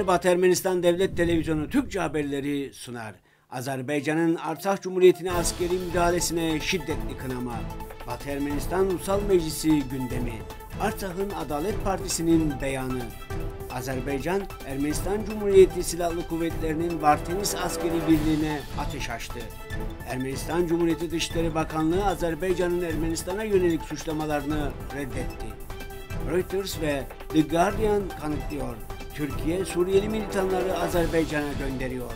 Berbat Ermenistan Devlet Televizyonu Türkçe haberleri sunar. Azerbaycan'ın Artsakh Cumhuriyeti'ne askeri müdahalesine şiddetli kınama. Batı Ermenistan Ulusal Meclisi gündemi. Artsakh'ın Adalet Partisi'nin beyanı. Azerbaycan, Ermenistan Cumhuriyeti Silahlı Kuvvetleri'nin Vartenis askeri birliğine ateş açtı. Ermenistan Cumhuriyeti Dışişleri Bakanlığı Azerbaycan'ın Ermenistan'a yönelik suçlamalarını reddetti. Reuters ve The Guardian kanıtlıyor. Türkiye Suriyeli militanları Azerbaycan'a gönderiyor.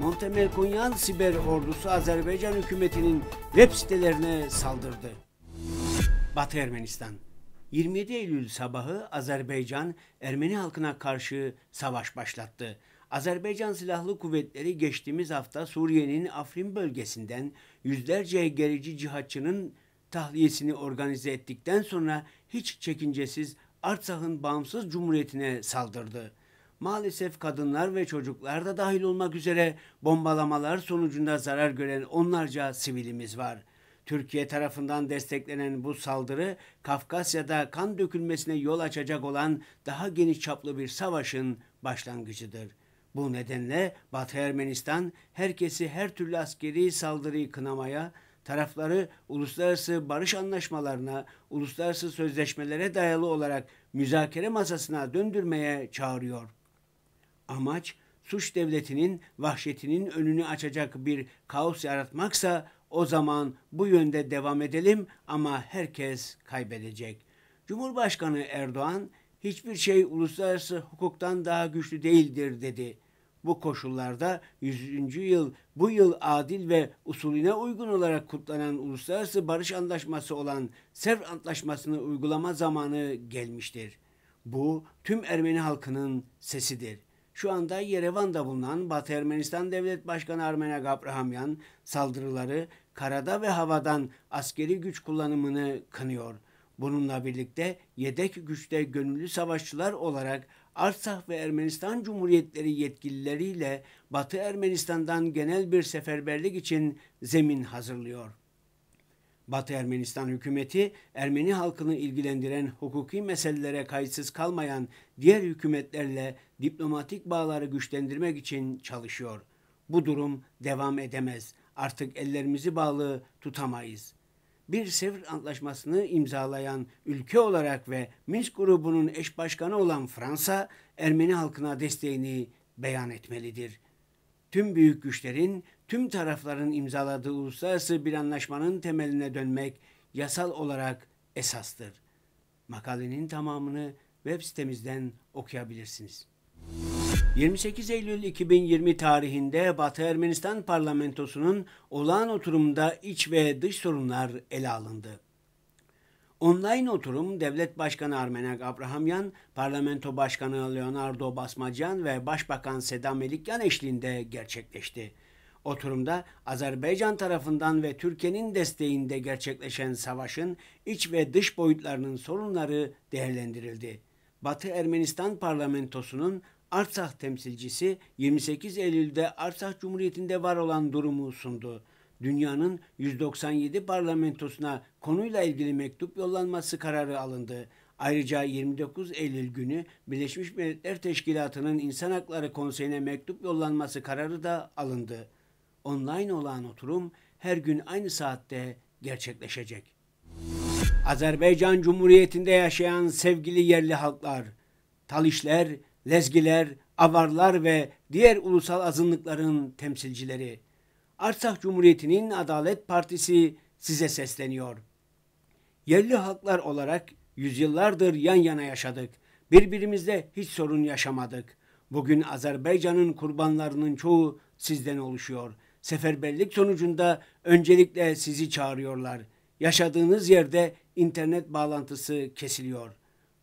Muhtemel siber ordusu Azerbaycan hükümetinin web sitelerine saldırdı. Batı Ermenistan 27 Eylül sabahı Azerbaycan Ermeni halkına karşı savaş başlattı. Azerbaycan Silahlı Kuvvetleri geçtiğimiz hafta Suriye'nin Afrin bölgesinden yüzlerce gerici cihatçının tahliyesini organize ettikten sonra hiç çekincesiz Artsakh'ın bağımsız cumhuriyetine saldırdı. Maalesef kadınlar ve çocuklar da dahil olmak üzere bombalamalar sonucunda zarar gören onlarca sivilimiz var. Türkiye tarafından desteklenen bu saldırı Kafkasya'da kan dökülmesine yol açacak olan daha geniş çaplı bir savaşın başlangıcıdır. Bu nedenle Batı Ermenistan herkesi her türlü askeri saldırıyı kınamaya, tarafları uluslararası barış anlaşmalarına, uluslararası sözleşmelere dayalı olarak müzakere masasına döndürmeye çağırıyor. Amaç suç devletinin vahşetinin önünü açacak bir kaos yaratmaksa o zaman bu yönde devam edelim ama herkes kaybedecek. Cumhurbaşkanı Erdoğan hiçbir şey uluslararası hukuktan daha güçlü değildir dedi. Bu koşullarda 100. yıl bu yıl adil ve usulüne uygun olarak kutlanan uluslararası barış antlaşması olan Sev Antlaşması'nı uygulama zamanı gelmiştir. Bu tüm Ermeni halkının sesidir. Şu anda Yerevan'da bulunan Batı Ermenistan Devlet Başkanı Armena Gabrahamyan saldırıları karada ve havadan askeri güç kullanımını kınıyor. Bununla birlikte yedek güçte gönüllü savaşçılar olarak Artsah ve Ermenistan Cumhuriyetleri yetkilileriyle Batı Ermenistan'dan genel bir seferberlik için zemin hazırlıyor. Batı Ermenistan hükümeti Ermeni halkını ilgilendiren hukuki meselelere kayıtsız kalmayan diğer hükümetlerle diplomatik bağları güçlendirmek için çalışıyor. Bu durum devam edemez. Artık ellerimizi bağlı tutamayız.'' bir Sevr Antlaşması'nı imzalayan ülke olarak ve Minsk grubunun eş başkanı olan Fransa, Ermeni halkına desteğini beyan etmelidir. Tüm büyük güçlerin, tüm tarafların imzaladığı uluslararası bir anlaşmanın temeline dönmek yasal olarak esastır. Makalenin tamamını web sitemizden okuyabilirsiniz. Müzik 28 Eylül 2020 tarihinde Batı Ermenistan parlamentosunun olağan oturumunda iç ve dış sorunlar ele alındı. Online oturum Devlet Başkanı Armenak Abrahamyan, Parlamento Başkanı Leonardo Basmacan ve Başbakan Seda Melikyan eşliğinde gerçekleşti. Oturumda Azerbaycan tarafından ve Türkiye'nin desteğinde gerçekleşen savaşın iç ve dış boyutlarının sorunları değerlendirildi. Batı Ermenistan parlamentosunun Artsakh temsilcisi 28 Eylül'de Artsakh Cumhuriyeti'nde var olan durumu sundu. Dünyanın 197 parlamentosuna konuyla ilgili mektup yollanması kararı alındı. Ayrıca 29 Eylül günü Birleşmiş Milletler Teşkilatı'nın İnsan Hakları Konseyi'ne mektup yollanması kararı da alındı. Online olan oturum her gün aynı saatte gerçekleşecek. Azerbaycan Cumhuriyeti'nde yaşayan sevgili yerli halklar, Talişler, lezgiler, avarlar ve diğer ulusal azınlıkların temsilcileri. Artsakh Cumhuriyeti'nin Adalet Partisi size sesleniyor. Yerli halklar olarak yüzyıllardır yan yana yaşadık. Birbirimizle hiç sorun yaşamadık. Bugün Azerbaycan'ın kurbanlarının çoğu sizden oluşuyor. Seferberlik sonucunda öncelikle sizi çağırıyorlar. Yaşadığınız yerde internet bağlantısı kesiliyor.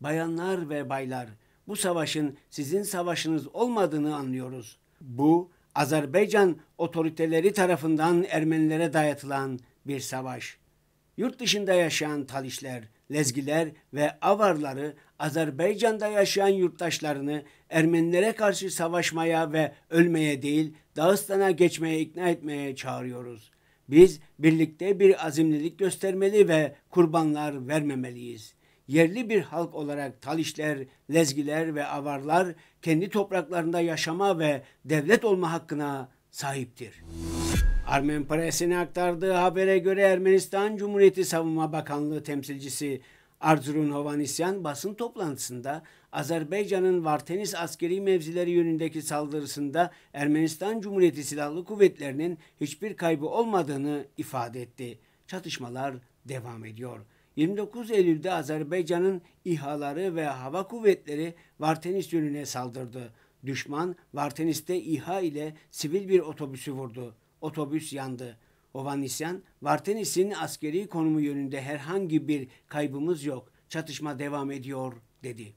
Bayanlar ve baylar, bu savaşın sizin savaşınız olmadığını anlıyoruz. Bu Azerbaycan otoriteleri tarafından Ermenilere dayatılan bir savaş. Yurt dışında yaşayan Talişler, Lezgiler ve Avarları Azerbaycan'da yaşayan yurttaşlarını Ermenilere karşı savaşmaya ve ölmeye değil Dağıstan'a geçmeye ikna etmeye çağırıyoruz. Biz birlikte bir azimlilik göstermeli ve kurbanlar vermemeliyiz yerli bir halk olarak Talişler, Lezgiler ve Avarlar kendi topraklarında yaşama ve devlet olma hakkına sahiptir. Armen Press'ine aktardığı habere göre Ermenistan Cumhuriyeti Savunma Bakanlığı temsilcisi Arzurun Hovanisyan basın toplantısında Azerbaycan'ın Vartenis askeri mevzileri yönündeki saldırısında Ermenistan Cumhuriyeti Silahlı Kuvvetleri'nin hiçbir kaybı olmadığını ifade etti. Çatışmalar devam ediyor. 29 Eylül'de Azerbaycan'ın İHA'ları ve hava kuvvetleri Vartenis yönüne saldırdı. Düşman Vartenis'te İHA ile sivil bir otobüsü vurdu. Otobüs yandı. Ovanisyan, Vartenis'in askeri konumu yönünde herhangi bir kaybımız yok. Çatışma devam ediyor dedi.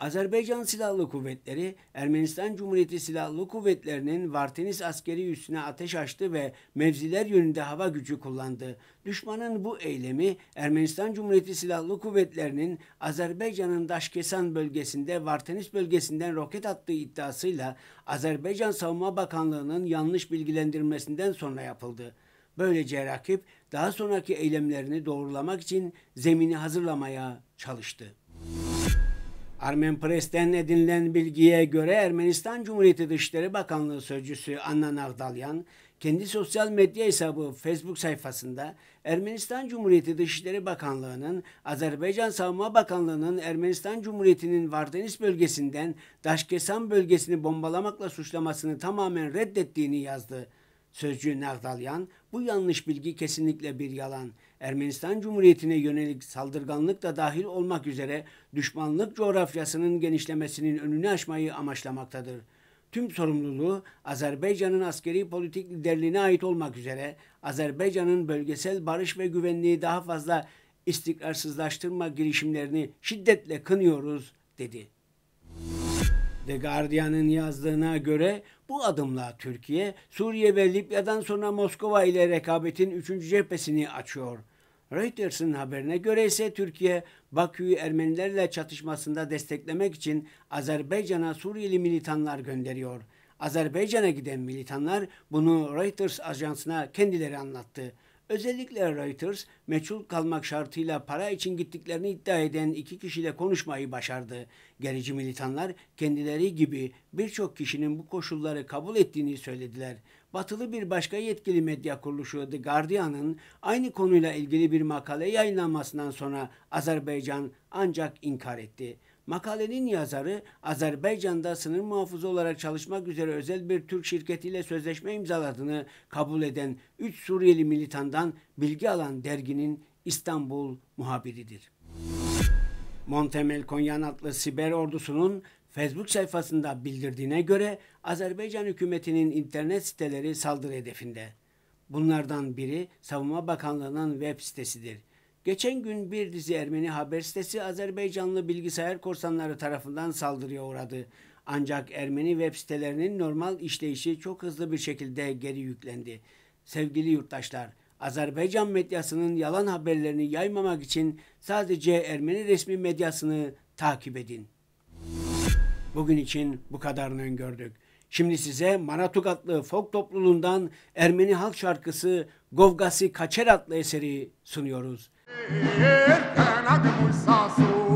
Azerbaycan Silahlı Kuvvetleri, Ermenistan Cumhuriyeti Silahlı Kuvvetlerinin Vartenis askeri üssüne ateş açtı ve mevziler yönünde hava gücü kullandı. Düşmanın bu eylemi Ermenistan Cumhuriyeti Silahlı Kuvvetlerinin Azerbaycan'ın Daşkesan bölgesinde Vartenis bölgesinden roket attığı iddiasıyla Azerbaycan Savunma Bakanlığı'nın yanlış bilgilendirmesinden sonra yapıldı. Böylece rakip daha sonraki eylemlerini doğrulamak için zemini hazırlamaya çalıştı. Armen Pres'ten edinilen bilgiye göre Ermenistan Cumhuriyeti Dışişleri Bakanlığı Sözcüsü Anna Navdalyan, kendi sosyal medya hesabı Facebook sayfasında Ermenistan Cumhuriyeti Dışişleri Bakanlığı'nın Azerbaycan Savunma Bakanlığı'nın Ermenistan Cumhuriyeti'nin Vardeniz bölgesinden Daşkesan bölgesini bombalamakla suçlamasını tamamen reddettiğini yazdı. Sözcü Nagdalyan, bu yanlış bilgi kesinlikle bir yalan. Ermenistan Cumhuriyeti'ne yönelik saldırganlık da dahil olmak üzere düşmanlık coğrafyasının genişlemesinin önünü açmayı amaçlamaktadır. Tüm sorumluluğu Azerbaycan'ın askeri politik liderliğine ait olmak üzere Azerbaycan'ın bölgesel barış ve güvenliği daha fazla istikrarsızlaştırma girişimlerini şiddetle kınıyoruz dedi. The Guardian'ın yazdığına göre bu adımla Türkiye Suriye ve Libya'dan sonra Moskova ile rekabetin üçüncü cephesini açıyor. Reuters'ın haberine göre ise Türkiye Bakü'yü Ermenilerle çatışmasında desteklemek için Azerbaycan'a Suriyeli militanlar gönderiyor. Azerbaycan'a giden militanlar bunu Reuters ajansına kendileri anlattı. Özellikle Reuters, meçhul kalmak şartıyla para için gittiklerini iddia eden iki kişiyle konuşmayı başardı. Gerici militanlar kendileri gibi birçok kişinin bu koşulları kabul ettiğini söylediler. Batılı bir başka yetkili medya kuruluşu The Guardian'ın aynı konuyla ilgili bir makale yayınlanmasından sonra Azerbaycan ancak inkar etti. Makalenin yazarı Azerbaycan'da sınır muhafızı olarak çalışmak üzere özel bir Türk şirketiyle sözleşme imzaladığını kabul eden 3 Suriyeli militandan bilgi alan derginin İstanbul muhabiridir. Montemel Konyanatlı siber ordusunun Facebook sayfasında bildirdiğine göre Azerbaycan hükümetinin internet siteleri saldırı hedefinde. Bunlardan biri Savunma Bakanlığı'nın web sitesidir. Geçen gün bir dizi Ermeni haber sitesi Azerbaycanlı bilgisayar korsanları tarafından saldırıya uğradı. Ancak Ermeni web sitelerinin normal işleyişi çok hızlı bir şekilde geri yüklendi. Sevgili yurttaşlar, Azerbaycan medyasının yalan haberlerini yaymamak için sadece Ermeni resmi medyasını takip edin. Bugün için bu kadarını gördük. Şimdi size Manatuk adlı folk topluluğundan Ermeni halk şarkısı Govgasi Kaçer adlı eseri sunuyoruz. كان عدم الصعصور